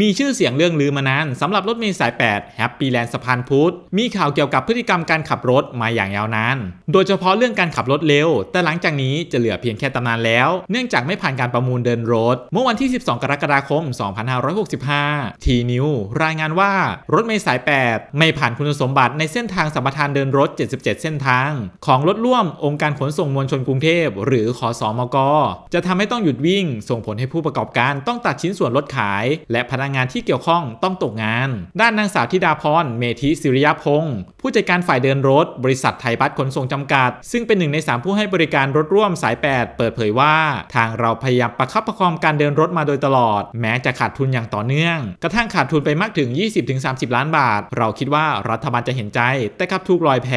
มีชื่อเสียงเรื่องลือมานานสำหรับรถเมล์สาย 8แฮปปี้แลนด์สะพานพุทธ มีข่าวเกี่ยวกับพฤติกรรมการขับรถมาอย่างยาวนานโดยเฉพาะเรื่องการขับรถเร็วแต่หลังจากนี้จะเหลือเพียงแค่ตำนานแล้ว เนื่องจากไม่ผ่านการประมูลเดินรถ เมื่อวันที่ 12 กรกฎาคม 2565 ทีนิวรายงานว่ารถเมล์สาย8ไม่ผ่านคุณสมบัติ ในเส้นทางสัมปทานเดินรถ 77 เส้นทาง ของรถร่วมองค์การขนส่งมวลชนกรุงเทพ หรือขอสอมกจะทำให้ต้องหยุดวิ่ง ส่งผลให้ผู้ประกอบการต้องตัดชิ้นส่วนรถขายและพนักรงงานที่เกี่ยวข้องต้องตกงาน ด้านนางสาวธิดาพร เมธิศิริยพงศ์ผู้จัดการฝ่ายเดินรถบริษัทไทยบัสขนส่งจำกัด ซึ่งเป็นหนึ่งใน3ผู้ให้บริการรถร่วมสาย8เปิดเผยว่า ทางเราพยายามประคับประคองการเดินรถมาโดยตลอด แม้จะขาดทุนอย่างต่อเนื่อง กระทั่งขาดทุนไปมากถึง 20-30 ล้านบาท เราคิดว่ารัฐบาลจะเห็นใจแต่ครับถูกลอยแพ